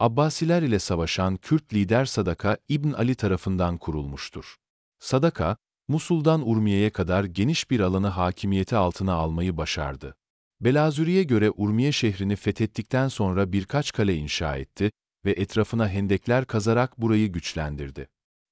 Abbasiler ile savaşan Kürt lider Sadaka İbn Ali tarafından kurulmuştur. Sadaka, Musul'dan Urmiye'ye kadar geniş bir alanı hakimiyeti altına almayı başardı. Belazüri'ye göre Urmiye şehrini fethettikten sonra birkaç kale inşa etti ve etrafına hendekler kazarak burayı güçlendirdi.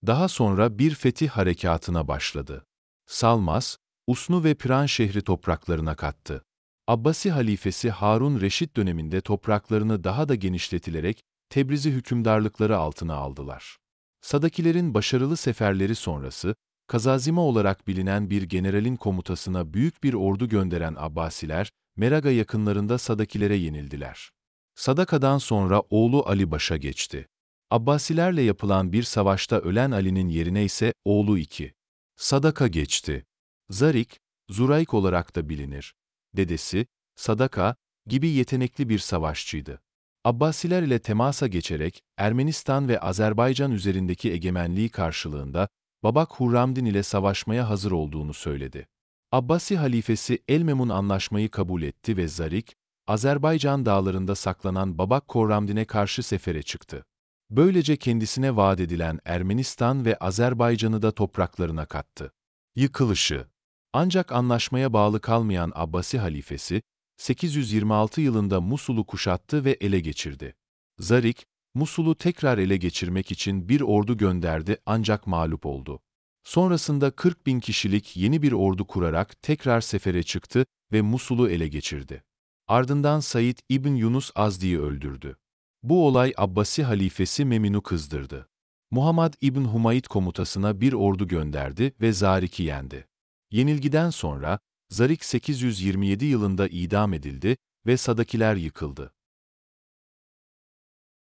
Daha sonra bir fetih harekatına başladı. Salmas, Usnu ve Piran şehri topraklarına kattı. Abbasi halifesi Harun Reşit döneminde topraklarını daha da genişletilerek Tebriz'i hükümdarlıkları altına aldılar. Sadakilerin başarılı seferleri sonrası, Kazazima olarak bilinen bir generalin komutasına büyük bir ordu gönderen Abbasiler, Meraga yakınlarında Sadakilere yenildiler. Sadaka'dan sonra oğlu Ali Baş'a geçti. Abbasilerle yapılan bir savaşta ölen Ali'nin yerine ise oğlu 2. Sadaka geçti. Zarik, Zurayk olarak da bilinir. Dedesi, Sadaka, gibi yetenekli bir savaşçıydı. Abbasiler ile temasa geçerek Ermenistan ve Azerbaycan üzerindeki egemenliği karşılığında Babak Hurramdin ile savaşmaya hazır olduğunu söyledi. Abbasi halifesi El-Memun anlaşmayı kabul etti ve Zarik, Azerbaycan dağlarında saklanan Babak Khorramdin'e karşı sefere çıktı. Böylece kendisine vaat edilen Ermenistan ve Azerbaycan'ı da topraklarına kattı. Yıkılışı Ancak anlaşmaya bağlı kalmayan Abbasi halifesi, 826 yılında Musul'u kuşattı ve ele geçirdi. Zarik, Musul'u tekrar ele geçirmek için bir ordu gönderdi ancak mağlup oldu. Sonrasında 40 bin kişilik yeni bir ordu kurarak tekrar sefere çıktı ve Musul'u ele geçirdi. Ardından Said İbn Yunus Azdi'yi öldürdü. Bu olay Abbasi halifesi Memin'u kızdırdı. Muhammed İbn Humayit komutasına bir ordu gönderdi ve Zarik'i yendi. Yenilgiden sonra Zarik 827 yılında idam edildi ve Sadakiler yıkıldı.